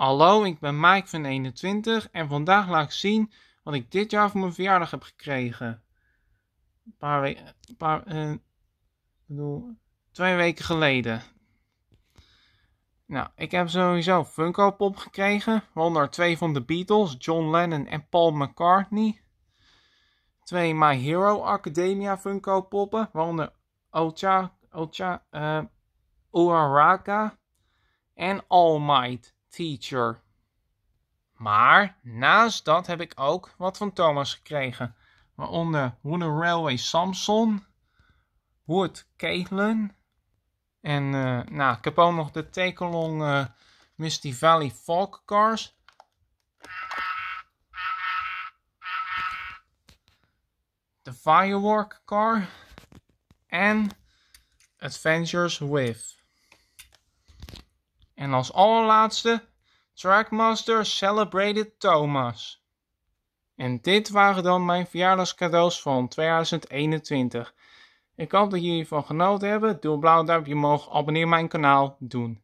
Hallo, ik ben Mike van 21 en vandaag laat ik zien wat ik dit jaar voor mijn verjaardag heb gekregen. Een paar weken, paar, eh, bedoel, twee weken geleden. Nou, ik heb sowieso Funko Pop gekregen, waaronder twee van de Beatles, John Lennon en Paul McCartney. Twee My Hero Academia Funko Poppen, waaronder Ocha, Ocha, uh, Uraraka en All Might teacher. Maar naast dat heb ik ook wat van Thomas gekregen. Waaronder Wooden Railway Samson, Wood Caitlin. En eh, nou, ik heb ook nog de tekelong eh, Misty Valley Folk Cars. De Firework Car. En Adventures With. En als allerlaatste Trackmaster Celebrated Thomas. En dit waren dan mijn verjaardagscadeaus van 2021. Ik hoop dat jullie van genoten hebben. Doe een blauw duimpje omhoog, abonneer mijn kanaal, doen.